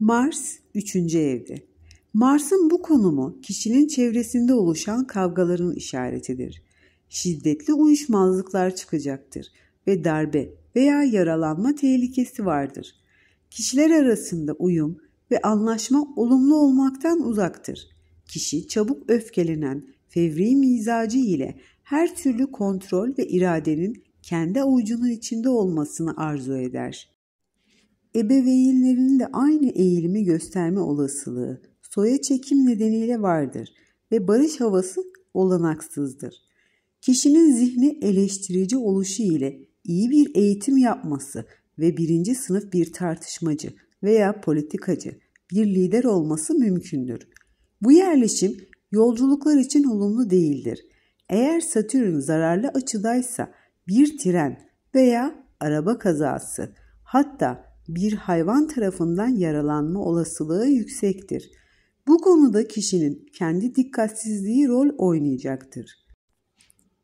Mars 3. evde. Mars'ın bu konumu kişinin çevresinde oluşan kavgaların işaretidir. Şiddetli uyuşmazlıklar çıkacaktır ve darbe veya yaralanma tehlikesi vardır. Kişiler arasında uyum ve anlaşma olumlu olmaktan uzaktır. Kişi çabuk öfkelenen, fevri mizacı ile her türlü kontrol ve iradenin kendi avucunun içinde olmasını arzu eder ebeveynlerinin de aynı eğilimi gösterme olasılığı soya çekim nedeniyle vardır ve barış havası olanaksızdır. Kişinin zihni eleştirici oluşu ile iyi bir eğitim yapması ve birinci sınıf bir tartışmacı veya politikacı, bir lider olması mümkündür. Bu yerleşim yolculuklar için olumlu değildir. Eğer Satürn zararlı açıdaysa bir tren veya araba kazası hatta bir hayvan tarafından yaralanma olasılığı yüksektir. Bu konuda kişinin kendi dikkatsizliği rol oynayacaktır.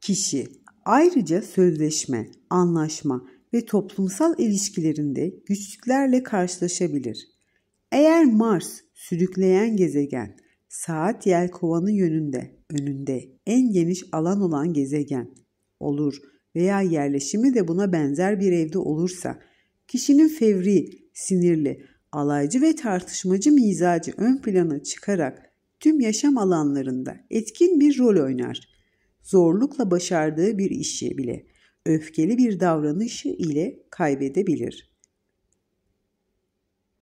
Kişi ayrıca sözleşme, anlaşma ve toplumsal ilişkilerinde güçlüklerle karşılaşabilir. Eğer Mars sürükleyen gezegen, saat yelkovanı yönünde, önünde en geniş alan olan gezegen olur veya yerleşimi de buna benzer bir evde olursa Kişinin fevri, sinirli, alaycı ve tartışmacı mizacı ön plana çıkarak tüm yaşam alanlarında etkin bir rol oynar. Zorlukla başardığı bir işi bile öfkeli bir davranışı ile kaybedebilir.